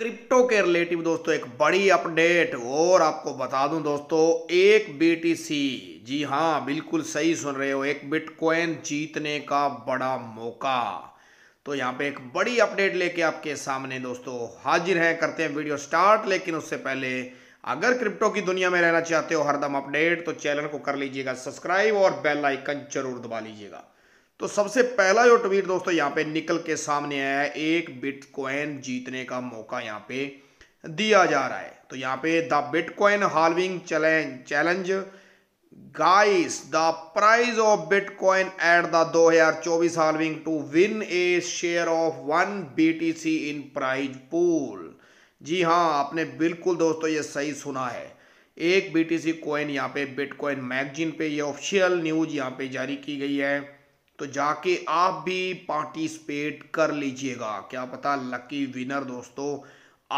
crypto के relative दोस्तों एक बड़ी अपडेट और आपको बता दूं दोस्तों एक बीटीसी जी हाँ बिल्कुल सही सुन रहे हो एक बिटकॉइन जीतने का बड़ा मौका तो यहाँ पे एक बड़ी अपडेट लेके आपके सामने दोस्तों हाजिर हैं करते हैं वीडियो स्टार्ट लेकिन उससे पहले अगर क्रिप्टो की दुनिया में रहना चाहते हो हरदम अपडेट तो चैनल को कर लीजिएगा सब्सक्राइब और बेल आइकन जरूर दबा लीजिएगा तो सबसे पहला जो ट्वीट दोस्तों यहाँ पे निकल के सामने आया है एक बिटकॉइन जीतने का मौका यहाँ पे दिया जा रहा है तो यहाँ पे the Bitcoin halving challenge challenge guys the prize of Bitcoin at the 2024 halving to win a share of one BTC in prize pool जी हाँ आपने बिल्कुल दोस्तों ये सही सुना है एक बीटीसी कॉइन यहाँ पे बिटकॉइन मैगजीन पे ये ऑफिशियल न्यूज यहाँ पे जारी की गई है तो जाके आप भी पार्टिसिपेट कर लीजिएगा क्या पता लकी विनर दोस्तों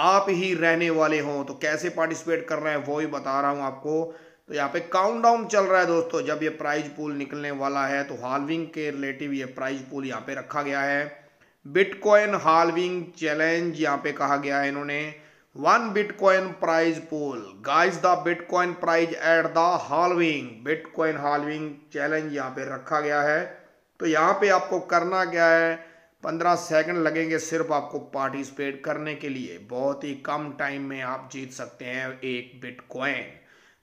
आप ही रहने वाले हों तो कैसे पार्टिसिपेट कर रहे हैं वो ही बता रहा हूं आपको तो यहाँ पे काउंटडाउन चल रहा है दोस्तों जब ये प्राइज पूल निकलने वाला है तो हालविंग के रिलेटिव ये प्राइज पूल यहाँ पे रखा गया है बिटकॉइन हालविंग चैलेंज यहाँ पे कहा गया है इन्होंने one Bitcoin prize pool guys the Bitcoin prize at the halving Bitcoin halving challenge यहाँ पे रखा गया है तो यहाँ पे आपको करना क्या है पंद्रह सेकंड लगेंगे सिर्फ आपको पार्टिसिपेट करने के लिए बहुत ही कम टाइम में आप जीत सकते हैं एक बिटकॉइन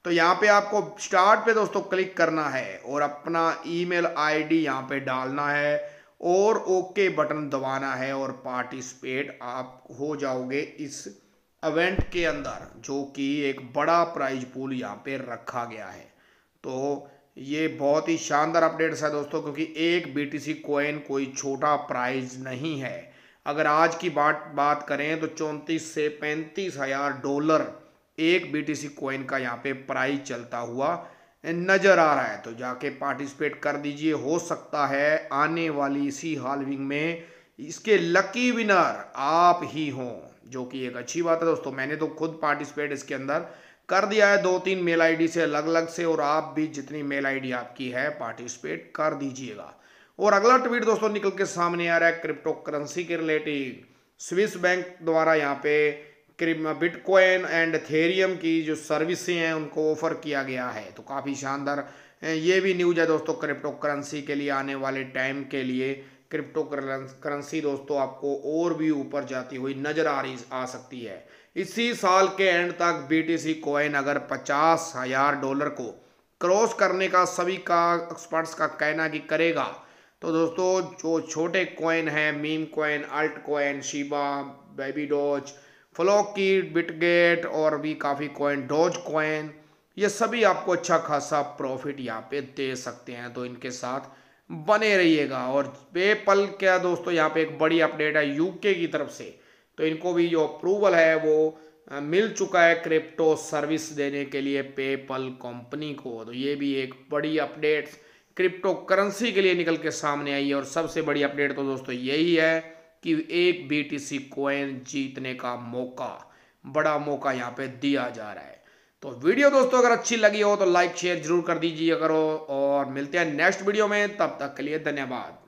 तो यहाँ पे आपको स्टार्ट पे दोस्तों क्लिक करना है और अपना ईमेल आईडी यहाँ पे डालना है और ओके बटन दबाना है और पार्टिसिपेट आप हो जाओगे इस इवेंट के अंदर जो कि एक बड़ा प्राइज पूल यहाँ पे रखा गया है तो ये बहुत ही शानदार अपडेट्स है दोस्तों क्योंकि एक बी टी सी कोइन कोई छोटा प्राइज नहीं है अगर आज की बात बात करें तो चौंतीस से पैंतीस हज़ार डॉलर एक बी टी सी कोइन का यहाँ पे प्राइस चलता हुआ नज़र आ रहा है तो जाके पार्टिसिपेट कर दीजिए हो सकता है आने वाली इसी हालविंग में इसके लकी विनर आप ही हों जो कि एक अच्छी बात है दोस्तों मैंने तो खुद पार्टिसिपेट इसके अंदर कर दिया है दो तीन मेल आईडी से अलग अलग से और आप भी जितनी मेल आईडी आपकी है पार्टिसिपेट कर दीजिएगा और अगला ट्वीट दोस्तों निकल के सामने आ रहा है क्रिप्टो करेंसी के रिलेटिव स्विस बैंक द्वारा यहाँ पे बिटकॉइन एंड थेरियम की जो सर्विसें हैं उनको ऑफर किया गया है तो काफ़ी शानदार ये भी न्यूज है दोस्तों क्रिप्टो करेंसी के लिए आने वाले टाइम के लिए क्रिप्टो करेंसी दोस्तों आपको और भी ऊपर जाती हुई नजर आ रही आ सकती है इसी साल के एंड तक बीटीसी कॉइन अगर पचास हजार डॉलर को क्रॉस करने का सभी का एक्सपर्ट्स का कहना कि करेगा तो दोस्तों जो छोटे कॉइन हैं meme coin altcoin Shiba baby Doge Floki Bitget और भी काफ़ी कॉइन डोज कॉइन ये सभी आपको अच्छा खासा प्रॉफिट यहाँ पे दे सकते हैं तो इनके साथ बने रहिएगा और पेपल क्या दोस्तों यहाँ पे एक बड़ी अपडेट है यूके की तरफ से तो इनको भी जो अप्रूवल है वो मिल चुका है क्रिप्टो सर्विस देने के लिए पेपल कंपनी को तो ये भी एक बड़ी अपडेट क्रिप्टो करेंसी के लिए निकल के सामने आई है और सबसे बड़ी अपडेट तो दोस्तों यही है कि एक बी टी सी कोइन जीतने का मौका बड़ा मौका यहाँ पे दिया जा रहा है तो वीडियो दोस्तों अगर अच्छी लगी हो तो लाइक शेयर जरूर कर दीजिए करो और मिलते हैं नेक्स्ट वीडियो में तब तक के लिए धन्यवाद